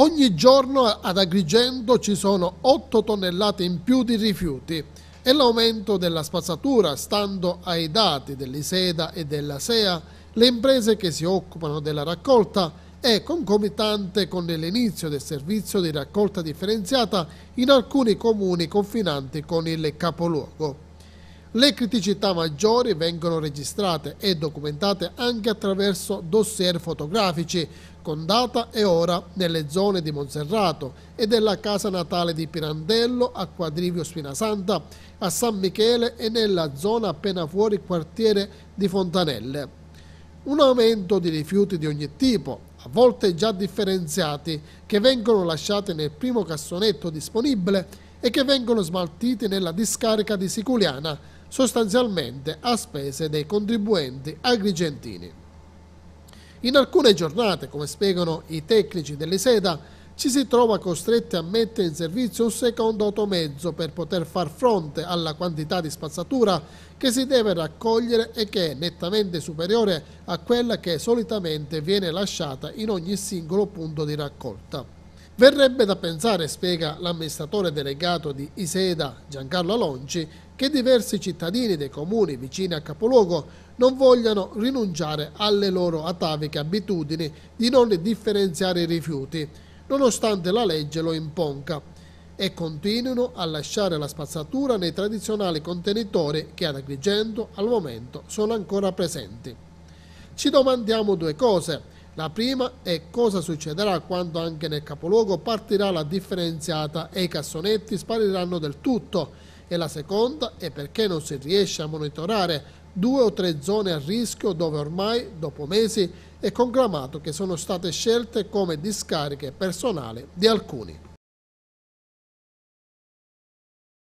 Ogni giorno ad Agrigento ci sono 8 tonnellate in più di rifiuti e l'aumento della spazzatura, stando ai dati dell'ISEDA e della SEA, le imprese che si occupano della raccolta è concomitante con l'inizio del servizio di raccolta differenziata in alcuni comuni confinanti con il capoluogo. Le criticità maggiori vengono registrate e documentate anche attraverso dossier fotografici con data e ora nelle zone di Monserrato e della casa natale di Pirandello a Quadrivio Spinasanta, a San Michele e nella zona appena fuori quartiere di Fontanelle. Un aumento di rifiuti di ogni tipo, a volte già differenziati, che vengono lasciati nel primo cassonetto disponibile e che vengono smaltiti nella discarica di Siculiana, sostanzialmente a spese dei contribuenti agrigentini. In alcune giornate, come spiegano i tecnici dell'Iseda, ci si trova costretti a mettere in servizio un secondo automezzo per poter far fronte alla quantità di spazzatura che si deve raccogliere e che è nettamente superiore a quella che solitamente viene lasciata in ogni singolo punto di raccolta. Verrebbe da pensare, spiega l'amministratore delegato di Iseda Giancarlo Alonci, che diversi cittadini dei comuni vicini a Capoluogo non vogliano rinunciare alle loro ataviche abitudini di non differenziare i rifiuti, nonostante la legge lo imponga, e continuino a lasciare la spazzatura nei tradizionali contenitori che ad Agrigento al momento sono ancora presenti. Ci domandiamo due cose la prima è cosa succederà quando anche nel capoluogo partirà la differenziata e i cassonetti spariranno del tutto e la seconda è perché non si riesce a monitorare due o tre zone a rischio dove ormai, dopo mesi, è conclamato che sono state scelte come discariche personali di alcuni.